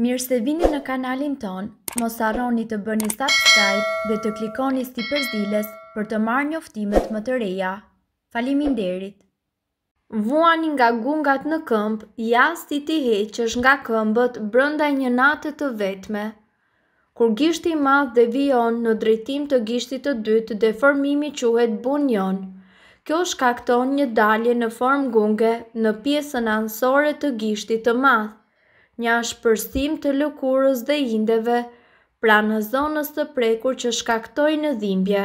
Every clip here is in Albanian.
Mirë se vini në kanalin ton, mos arroni të bëni subscribe dhe të klikoni sti përzilës për të marrë një më të reja. Falimin derit! Vuani nga gungat në këmp, jasti ti heqësh nga këmbët brënda një natë të vetme. Kur gishti madh dhe vion në drejtim të gishti të dytë dhe formimi quhet bunion, kjo shkakton një dalje në form gunge në piesën ansore të gishti të madh një shpërsim të lëkurës dhe indeve, pra në zonës të prekur që shkaktoj në dhimbje.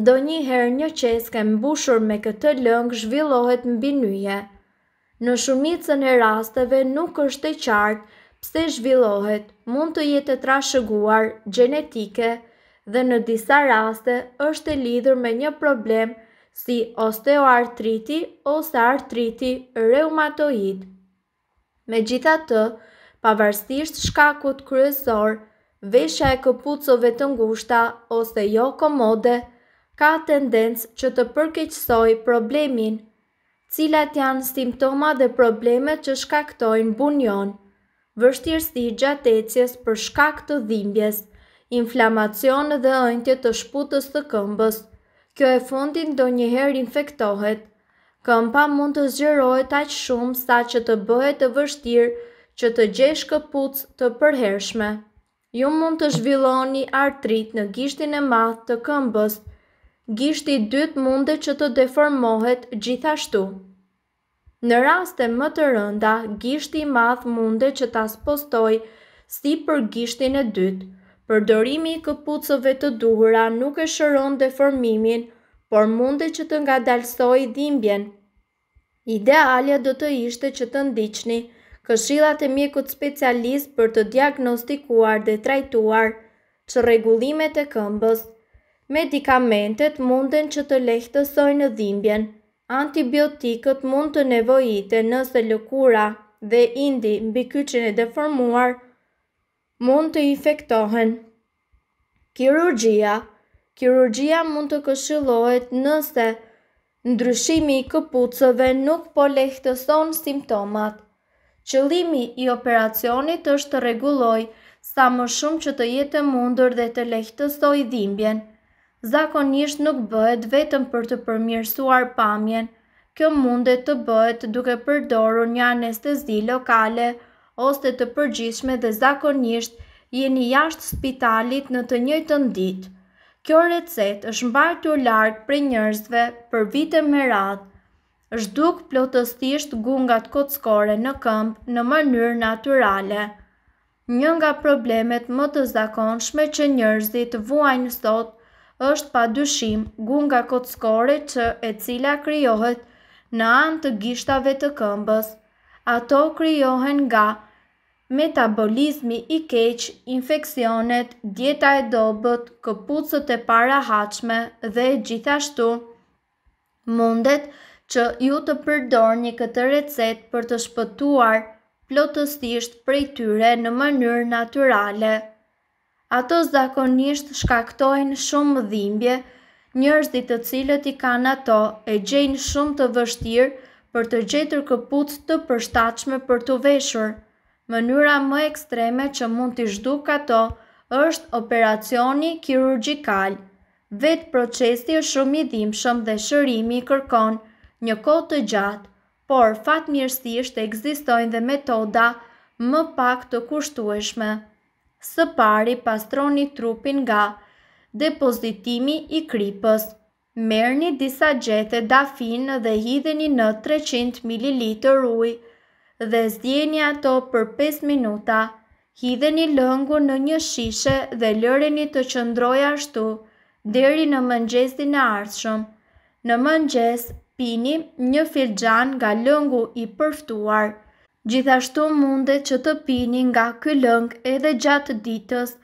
Ndo një herë një qeske mbushur me këtë lëngë zhvillohet mbi nyje. Në shumicën e rasteve nuk është e qartë pse zhvillohet, mund të jetë e trashëguar, genetike, dhe në disa raste është e lidhur me një problem si osteoartriti ose artriti reumatoid. Me gjitha të, pavarstisht shkakut kryesor, vesha e këpucove të ngushta ose jo komode, ka tendencë që të përkeqsoj problemin, cilat janë simptoma dhe problemet që shkaktojnë bunion, vështirësi gjatecjes për shkak të dhimbjes, inflamacion dhe ëntje të shputës të këmbës, kjo e fundin do njëherë infektohet, Këmpa mund të zgjerojt taj shumë sa që të bëhet të vështirë që të gjesh këpuc të përhershme. Ju mund të zhvilloni artrit në gishtin e math të këmbës, gishti dytë mundet që të deformohet gjithashtu. Në raste më të rënda, gishti i math mundet që ta spostoj si për gishtin e dytë. Përdorimi i këpucëve të duhura nuk e shëron deformimin, por mundet që të nga dalsoj dhimbjen. Idealja do të ishte që të ndiqni këshillat e mjekut specialist për të diagnostikuar dhe trajtuar që regullimet e këmbës. Medikamentet munden që të lehtësoj në dhimbjen. Antibiotikët mund të nevojite nëse lëkura dhe indi mbi kyqin e deformuar mund të infektohen. Kirurgjia Kirurgia mund të këshillohet nëse ndryshimi i këpucëve nuk po lehtëson simptomat. Qëllimi i operacionit është të rregulloj sa më shumë që të jetë mundur dhe të lehtësoj dhimbjen. Zakonisht nuk bëhet vetëm për të përmirësuar pamjen. Kjo mundet të bëhet duke përdorur një anestezi lokale ose të përgjithshme dhe zakonisht jeni jashtë spitalit në të njëjtën ditë. Kjo recet është mbajtur lartë për njërzve për vite me radhë, është duk plotëstisht gungat kockore në këmpë në mënyrë naturale. Një nga problemet më të zakonshme që njërzit vuajnë sot është pa dyshim gunga kockore që e cila kryohet në anë të gishtave të këmbës. Ato kryohen nga njërzit metabolizmi i keq, infekcionet, dieta e dobët, këpucët e para haqme dhe gjithashtu mundet që ju të përdor një këtë recet për të shpëtuar plotësisht prej tyre në mënyrë naturale. Ato zakonisht shkaktojnë shumë dhimbje, njërzit të cilët i kanë ato e gjenë shumë të vështirë për të gjetur këpucë të përshtachme për të veshurë. Mënyra më ekstreme që mund t'i zhduk ato është operacioni kirurgikal. Vetë procesi është shumë i dhimshëm dhe shërimi i kërkon një kohë të gjatë, por fatmirësisht ekzistojnë dhe metoda më pak të kushtueshme. Së pari pastroni trupin nga depozitimi i kripës. një disa gjethe dafin dhe hidheni në 300 ml ujë dhe zdjeni ato për 5 minuta. Hidheni lëngu në një shishe dhe lëreni të qëndroj ashtu, deri në mëngjesin e ardhshëm. Në mëngjes, pini një filxhan nga lëngu i përftuar. Gjithashtu mundet që të pini nga ky lëng edhe gjatë ditës.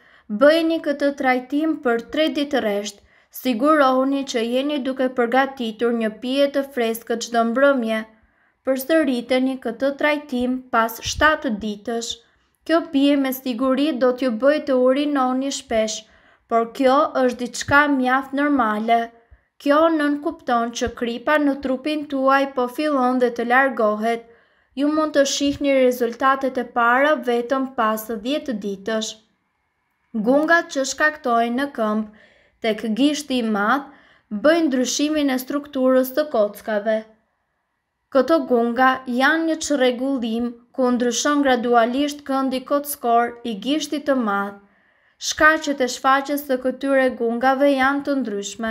Bëjeni këtë trajtim për 3 ditë rresht. Sigurohuni që jeni duke përgatitur një pije të freskët çdo mbrëmje përsëriteni këtë trajtim pas 7 ditësh. Kjo pje me siguri do t'ju bëjë të urinoni shpesh, por kjo është diçka mjaft normale. Kjo nën kupton që kripa në trupin tuaj po fillon dhe të largohet. Ju mund të shihni rezultatet e para vetëm pas 10 ditësh. Gungat që shkaktojnë në këmbë, tek këgishti i madh, bëjnë ndryshimin e strukturës të kockave. Këto gunga janë një regullim ku ndryshon gradualisht këndi këtë skor i gishti të madhë. Shka që të shfaqës të këtyre gungave janë të ndryshme.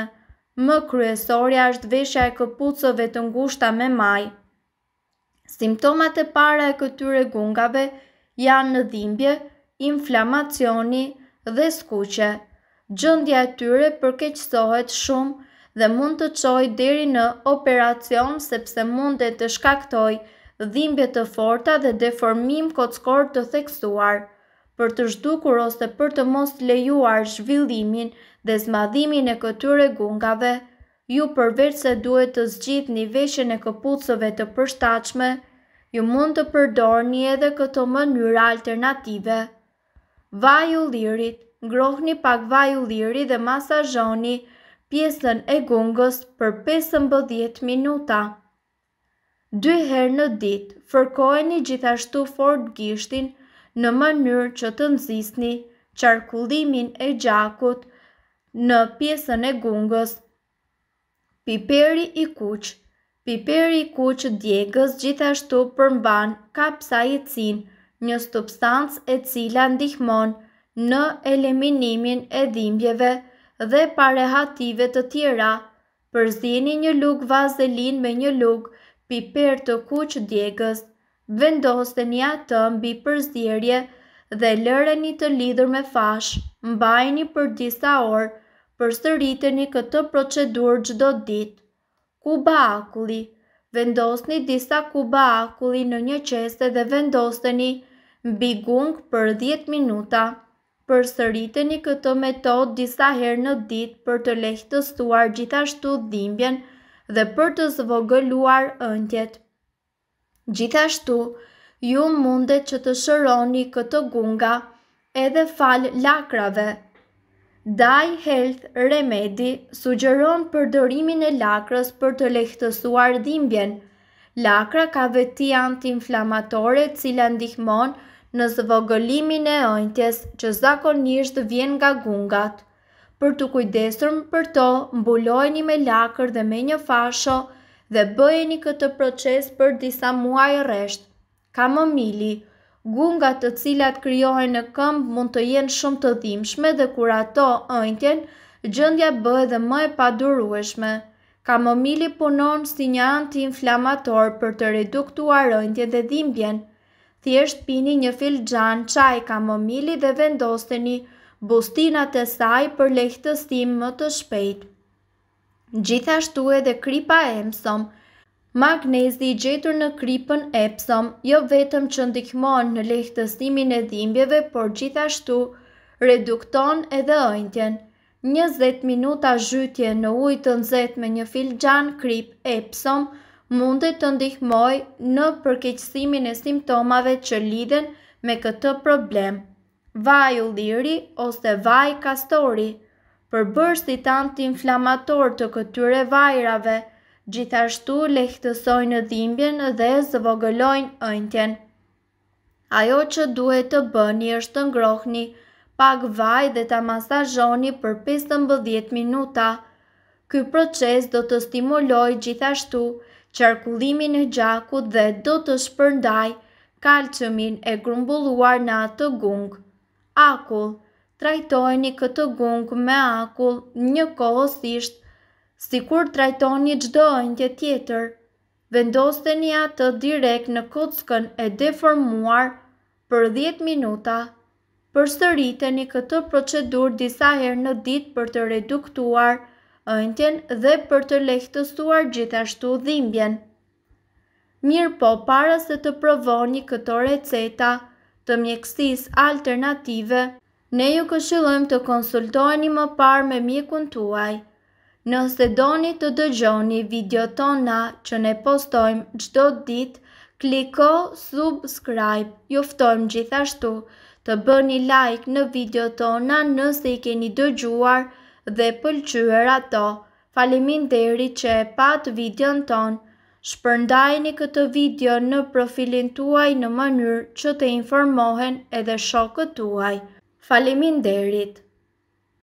Më kryesoria është veshja e këpucove të ngushta me maj. Simptomat e para e këtyre gungave janë në dhimbje, inflamacioni dhe skuqe. Gjëndja e tyre përkeqësohet shumë dhe mund të qoj deri në operacion sepse mund të shkaktoj dhimbje të forta dhe deformim kockor të theksuar. Për të zhdukur ose për të mos lejuar zhvillimin dhe zmadhimin e këtyre gungave, ju përveç se duhet të zgjith një veshën e këpucove të përstachme, ju mund të përdor një edhe këto mënyra alternative. Vaj u lirit, ngrohni pak vaj u lirit dhe masajoni, pjesën e gungës për 15 minuta. Dy herë në ditë fërkojeni gjithashtu fort gishtin në mënyrë që të nxisni qarkullimin e gjakut në pjesën e gungës. Piperi i kuq Piperi i kuq djegës gjithashtu përmban kapsaicin, një substancë e cila ndihmon në eliminimin e dhimbjeve të dhe parehative të tjera. Përzini një lukë vazelin me një lukë piper të kuq djegës, vendoste një atë mbi përzirje dhe lëreni të lidhur me fash, mbajni për disa orë, për sëriteni këtë procedur gjdo ditë. Kuba akulli Vendosni disa kuba akulli në një qeste dhe vendosteni mbi gung për 10 minuta për sëriteni këtë metod disa herë në dit për të lehtëstuar gjithashtu dhimbjen dhe për të zvogëluar ëndjet. Gjithashtu, ju mundet që të shëroni këtë gunga edhe fal lakrave. Dai Health Remedy sugjeron përdorimin e lakrës për të lehtësuar dhimbjen. Lakra ka veti antiinflamatore, cila ndihmon në zëvogëlimin e ojtjes që zakonisht vjen nga gungat. Për të kujdesur më për to, mbulojni me lakër dhe me një fasho dhe bëjeni këtë proces për disa muaj e resht. Ka më mili, gungat të cilat kryohen në këmb mund të jenë shumë të dhimshme dhe kur ato ojtjen, gjëndja bëhe dhe më e padurueshme. Ka më mili punon si një anti-inflamator për të reduktuar ojtje dhe dhimbjen, thjesht pini një filxhan çaj kamomili dhe vendosteni bustinat e saj për lehtësim më të shpejt. Gjithashtu edhe kripa Epsom. Magnezi i gjetur në kripën Epsom jo vetëm që ndihmon në lehtësimin e dhimbjeve, por gjithashtu redukton edhe ëndjen. 20 minuta zhytje në ujë të nxehtë me një filxhan krip Epsom – mundet të ndihmoj në përkeqësimin e simptomave që lidhen me këtë problem. Vaj u liri ose vaj kastori, përbërësit anti-inflamator të këtyre vajrave, gjithashtu lehtësojnë dhimbjen dhe zëvogëlojnë ëntjen. Ajo që duhet të bëni është të ngrohni, pak vaj dhe të masajoni për 15 minuta. Ky proces do të stimuloj gjithashtu qarkullimin e gjakut dhe do të shpërndaj kalcumin e grumbulluar në atë gung. Akull, trajtojni këtë gung me akull një kohësisht, si kur trajtojni gjdojnë ëndje tjetër. një atë direkt në kockën e deformuar për 10 minuta. sëriteni këtë procedur disa herë në ditë për të reduktuar nështë ëntjen dhe për të lehtësuar gjithashtu dhimbjen. Mirë po para se të provoni këto receta të mjekësis alternative, ne ju këshillojmë të konsultojni më parë me mjekun tuaj. Nëse doni të dëgjoni video tona që ne postojmë gjdo ditë, kliko subscribe, juftojmë gjithashtu të bëni like në video tona nëse i keni dëgjuar dhe pëlqyër ato. Falimin deri që e pat videon ton, shpërndajni këtë video në profilin tuaj në mënyrë që të informohen edhe shokët tuaj. Falimin derit!